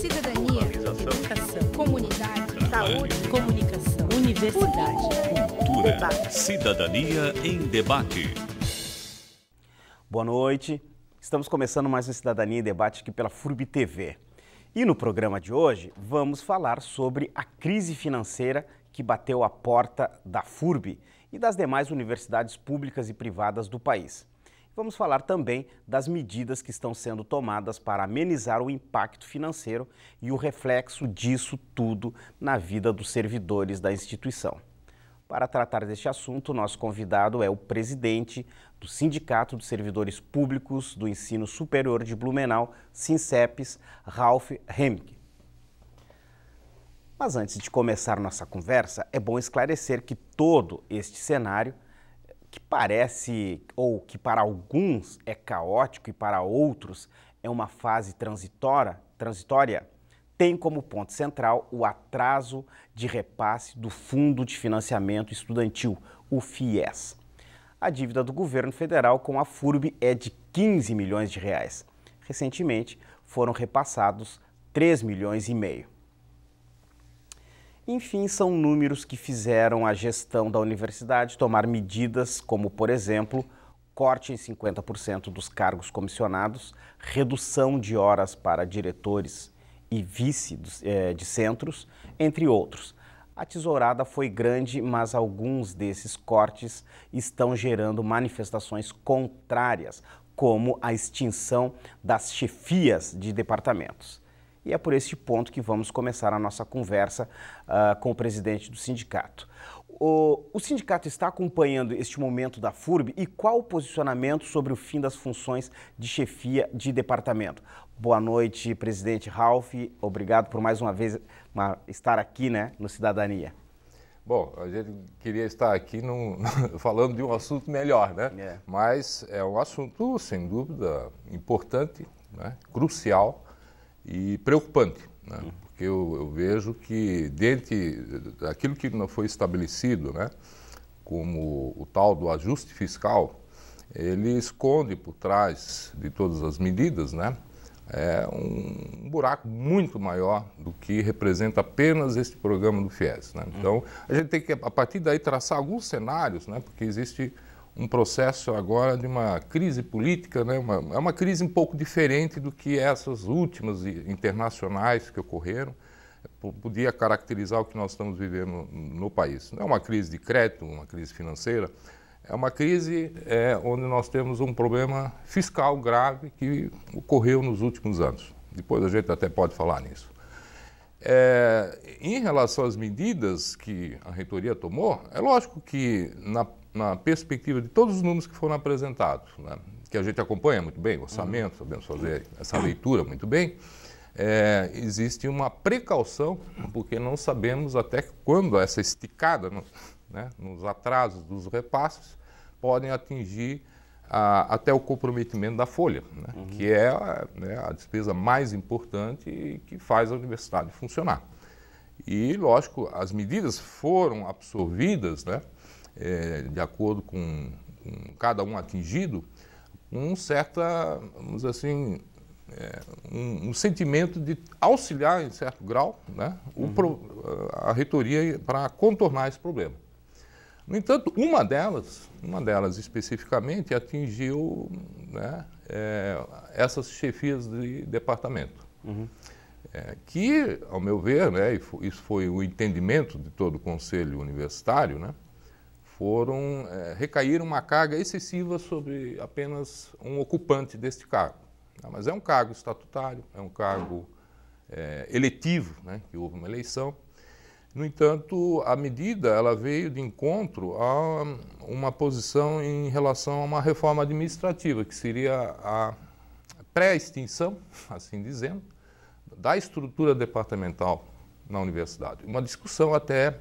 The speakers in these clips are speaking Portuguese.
cidadania, educação, comunidade, saúde, comunicação, universidade, cultura, debate. cidadania em debate. Boa noite. Estamos começando mais um Cidadania em Debate aqui pela FURB TV. E no programa de hoje vamos falar sobre a crise financeira que bateu a porta da FURB e das demais universidades públicas e privadas do país. Vamos falar também das medidas que estão sendo tomadas para amenizar o impacto financeiro e o reflexo disso tudo na vida dos servidores da instituição. Para tratar deste assunto, nosso convidado é o presidente do Sindicato dos Servidores Públicos do Ensino Superior de Blumenau, SINCEPES, Ralph Hemke. Mas antes de começar nossa conversa, é bom esclarecer que todo este cenário que parece, ou que para alguns é caótico e para outros é uma fase transitória, transitória tem como ponto central o atraso de repasse do Fundo de Financiamento Estudantil, o FIES. A dívida do governo federal com a FURB é de 15 milhões de reais. Recentemente, foram repassados 3 milhões e meio. Enfim, são números que fizeram a gestão da universidade tomar medidas como, por exemplo, corte em 50% dos cargos comissionados, redução de horas para diretores e vice eh, de centros, entre outros. A tesourada foi grande, mas alguns desses cortes estão gerando manifestações contrárias, como a extinção das chefias de departamentos. E é por este ponto que vamos começar a nossa conversa uh, com o presidente do sindicato. O, o, sindicato está acompanhando este momento da FURB e qual o posicionamento sobre o fim das funções de chefia de departamento? Boa noite, presidente Ralph. Obrigado por mais uma vez uma, estar aqui né, no Cidadania. Bom, a gente queria estar aqui num, falando de um assunto melhor, né? É. Mas é um assunto, sem dúvida, importante, né? crucial e preocupante, né? porque eu, eu, vejo que, dentre aquilo que não foi estabelecido, né, como o tal do ajuste fiscal, ele esconde por trás de todas as medidas né, é um buraco muito maior do que representa apenas este programa do FIES. Né? Então, a gente tem que, a partir daí, traçar alguns cenários, né, porque existe um processo agora de uma crise política, né? Uma, é uma crise um pouco diferente do que essas últimas internacionais que ocorreram podia caracterizar o que nós estamos vivendo no país. Não é uma crise de crédito, uma crise financeira, é uma crise é, onde nós temos um problema fiscal grave que ocorreu nos últimos anos. Depois a gente até pode falar nisso. É, em relação às medidas que a reitoria tomou, é lógico que na na perspectiva de todos os números que foram apresentados, né, que a gente acompanha muito bem, o orçamento, uhum. sabemos fazer essa leitura muito bem, é, existe uma precaução, porque não sabemos até quando essa esticada no, né, nos atrasos dos repasses podem atingir a, até o comprometimento da folha, né, uhum. que é a, né, a despesa mais importante que faz a universidade funcionar. E, lógico, as medidas foram absorvidas, né? é, de acordo com, com, cada um atingido, um certa, vamos dizer assim, é, um, um, sentimento de auxiliar em certo grau né, uhum. a reitoria para contornar esse problema. No entanto, uma delas, uma delas especificamente, atingiu né, é, essas chefias de departamento. Uhum. É, que, ao meu ver, né, isso foi o entendimento de todo o Conselho Universitário, né, foram é, recaíram uma carga excessiva sobre apenas um ocupante deste cargo. Ah, mas é um cargo estatutário, é um cargo é, eletivo, né, que houve uma eleição. No entanto, a medida ela veio de encontro a hum, uma posição em relação a uma reforma administrativa, que seria a pré-extinção, assim dizendo, da estrutura departamental na universidade. Uma discussão até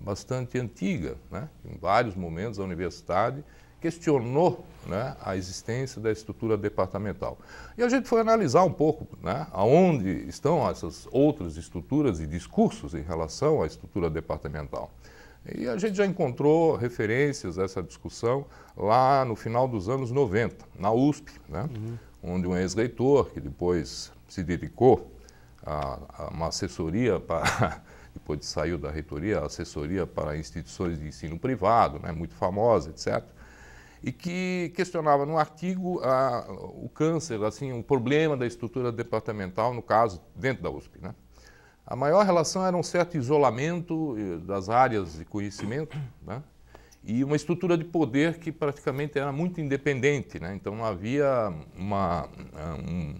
bastante antiga, né? em vários momentos a universidade questionou né, a existência da estrutura departamental. E a gente foi analisar um pouco né, aonde estão essas outras estruturas e discursos em relação à estrutura departamental. E a gente já encontrou referências a essa discussão lá no final dos anos 90, na USP, né, uhum. onde um ex-reitor, que depois se dedicou a, a uma assessoria para depois saiu da reitoria, assessoria para instituições de ensino privado, né, muito famosa, etc., e que questionava no artigo a, o câncer, assim, o problema da estrutura departamental, no caso, dentro da USP. Né? A maior relação era um certo isolamento eh, das áreas de conhecimento, né? e uma estrutura de poder que praticamente era muito independente, né? então não havia uma, um,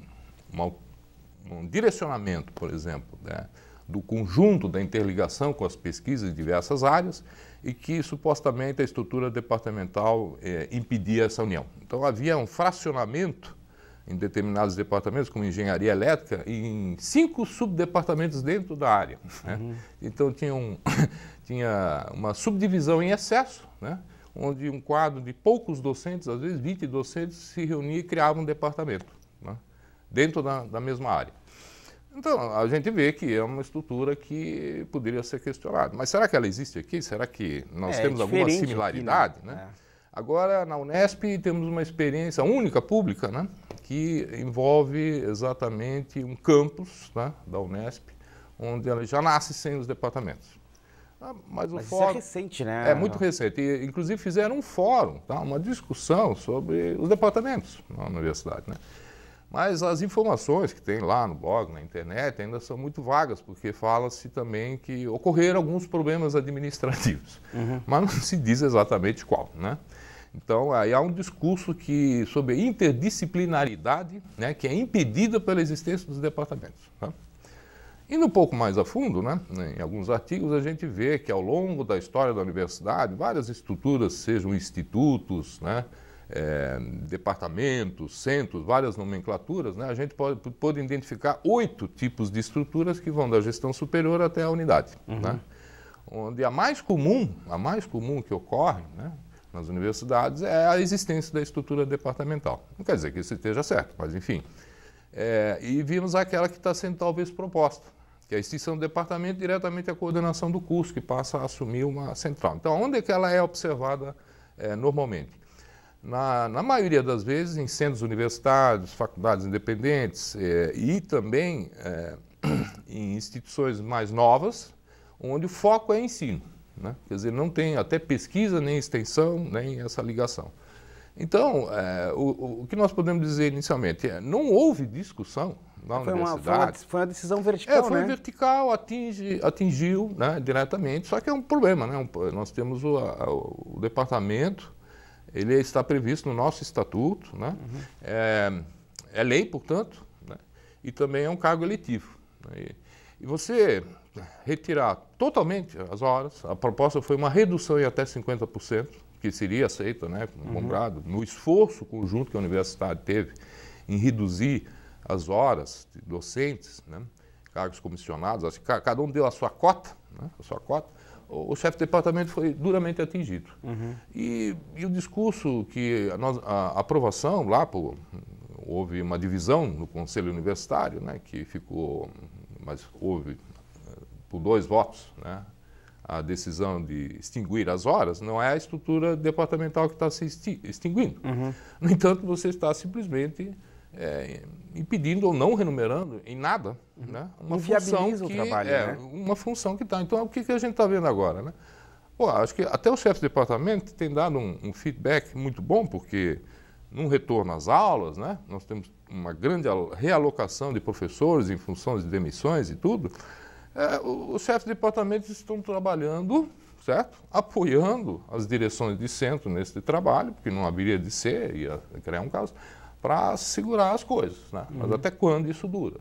uma, um direcionamento, por exemplo, né? do conjunto da interligação com as pesquisas em diversas áreas e que supostamente a estrutura departamental eh, impedia essa união. Então havia um fracionamento em determinados departamentos, como engenharia elétrica, em cinco subdepartamentos dentro da área. Né? Uhum. Então tinha, um, tinha uma subdivisão em excesso, né? onde um quadro de poucos docentes, às vezes 20 docentes, se reunia e criava um departamento, né? dentro da, da mesma área. Então, a gente vê que é uma estrutura que poderia ser questionada. Mas será que ela existe aqui? Será que nós é, temos alguma similaridade? Aqui, né? né? É. Agora, na Unesp, temos uma experiência única, pública, né? que envolve exatamente um campus né? da Unesp, onde ela já nasce sem os departamentos. Ah, mas, o Mas é fórum... é recente, né? É muito recente. E, inclusive, fizeram um fórum, tá? uma discussão sobre os departamentos na universidade. Né? Mas as informações que tem lá no blog, na internet, ainda são muito vagas, porque fala-se também que ocorreram alguns problemas administrativos, uhum. mas não se diz exatamente qual, né? Então, aí há um discurso que, sobre interdisciplinaridade, né, que é impedida pela existência dos departamentos. Tá? Indo um pouco mais a fundo, né, em alguns artigos a gente vê que ao longo da história da universidade, várias estruturas, sejam institutos, né, é, departamentos, centros, várias nomenclaturas, né, a gente pode, pode identificar oito tipos de estruturas que vão da gestão superior até a unidade. Uhum. Né? Onde a mais comum, a mais comum que ocorre né, nas universidades é a existência da estrutura departamental. Não quer dizer que isso esteja certo, mas enfim. É, e vimos aquela que está sendo talvez proposta que é a extinção do departamento diretamente à coordenação do curso, que passa a assumir uma central. Então, onde é que ela é observada é, normalmente? na, na maioria das vezes, em centros universitários, faculdades independentes eh, e também eh, em instituições mais novas, onde o foco é ensino. Né? Quer dizer, não tem até pesquisa, nem extensão, nem essa ligação. Então, é, o, o, que nós podemos dizer inicialmente é, não houve discussão na foi universidade. Uma, foi, uma, foi uma decisão vertical, é, foi né? vertical, atinge, atingiu né, diretamente, só que é um problema, né? Um, nós temos o, a, o departamento ele está previsto no nosso estatuto, né? Uhum. É, é, lei, portanto, né? e também é um cargo eletivo. Né? E, e você retirar totalmente as horas, a proposta foi uma redução em até 50%, que seria aceita, né, uhum. no esforço conjunto que a universidade teve em reduzir as horas de docentes, né, cargos comissionados, cada um deu a sua cota, né, a sua cota o chefe de departamento foi duramente atingido. Uhum. E, e, o discurso que a, aprovação lá, houve uma divisão no Conselho Universitário, né, que ficou, mas houve eh, por dois votos, né, a decisão de extinguir as horas, não é a estrutura departamental que está se extinguindo. Uhum. No entanto, você está simplesmente é, impedindo ou não renumerando em nada uhum. né? uma função que, trabalho, é, né? uma função que está. Então, é o que, que a gente está vendo agora? Né? Pô, acho que até o chefe de departamento tem dado um, um, feedback muito bom, porque num retorno às aulas, né, nós temos uma grande realocação de professores em função de demissões e tudo, é, os chefes de departamento estão trabalhando, certo? Apoiando as direções de centro nesse trabalho, porque não haveria de ser, ia criar um caos para segurar as coisas. Né? Mas uhum. até quando isso dura?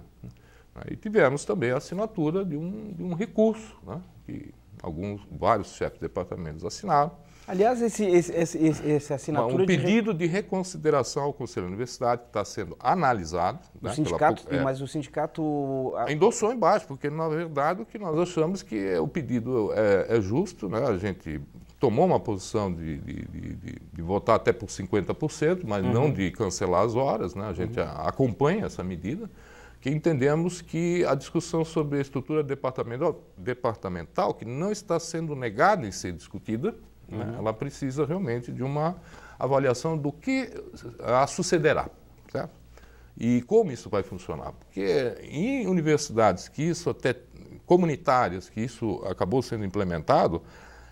E né? tivemos também a assinatura de um, de um recurso, né? que alguns, vários chefes de departamentos assinaram. Aliás, esse, esse, esse, esse assinatura... Um pedido de... de... reconsideração ao Conselho da Universidade que está sendo analisado. O né, sindicato, pela... É. Mas o sindicato... Endossou embaixo, porque na verdade o que nós achamos é que o pedido é, é justo, né? a gente tomou uma posição de, de, de, de votar até por 50%, mas uhum. não de cancelar as horas. Né? A gente uhum. acompanha essa medida, que entendemos que a discussão sobre a estrutura departamental, departamental que não está sendo negada em ser discutida, né? uhum. né? ela precisa realmente de uma avaliação do que a sucederá. Certo? E como isso vai funcionar? Porque em universidades que isso até comunitárias que isso acabou sendo implementado,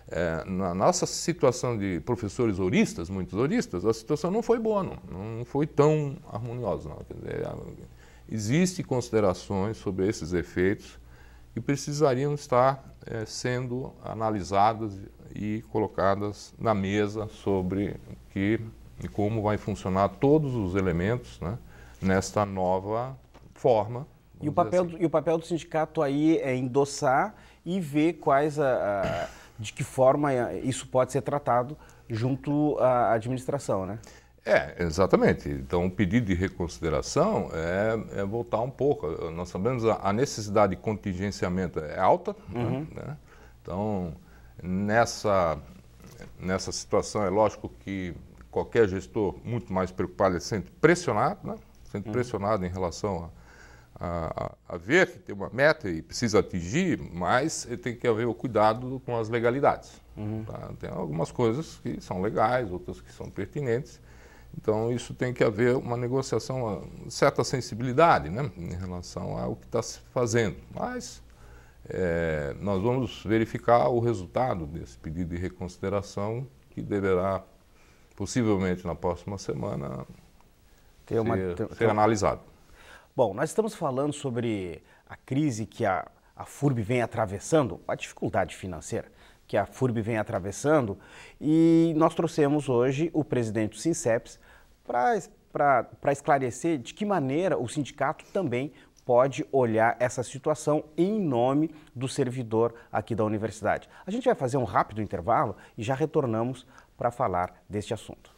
é, na nossa situação de professores oristas, muitos oristas, a situação não foi boa, não, não foi tão harmoniosa. Não. Dizer, é, existe considerações sobre esses efeitos que precisariam estar é, sendo analisadas e colocadas na mesa sobre que e como vai funcionar todos os elementos né, nesta nova forma. E o, papel, assim. e o papel do sindicato aí é endossar e ver quais a, de que forma eh, isso pode ser tratado junto à administração, né? É, exatamente. Então, o pedido de reconsideração é, é voltar um pouco. Nós sabemos a, a necessidade de contingenciamento é alta. Né? Uhum. Né? Então, nessa, nessa situação, é lógico que qualquer gestor muito mais preocupado é sendo pressionado, né? sendo uhum. pressionado em relação a a, a, ver, que tem uma meta e precisa atingir, mas tem que haver o cuidado com as legalidades. Uhum. Tá? Tem algumas coisas que são legais, outras que são pertinentes. Então, isso tem que haver uma negociação, uma certa sensibilidade né, em relação ao que está se fazendo. Mas é, nós vamos verificar o resultado desse pedido de reconsideração, que deverá, possivelmente na próxima semana, uma, ser, ser analisado. Bom, nós estamos falando sobre a crise que a, a FURB vem atravessando, a dificuldade financeira que a FURB vem atravessando, e nós trouxemos hoje o presidente do SINCEPS para esclarecer de que maneira o sindicato também pode olhar essa situação em nome do servidor aqui da universidade. A gente vai fazer um rápido intervalo e já retornamos para falar deste assunto.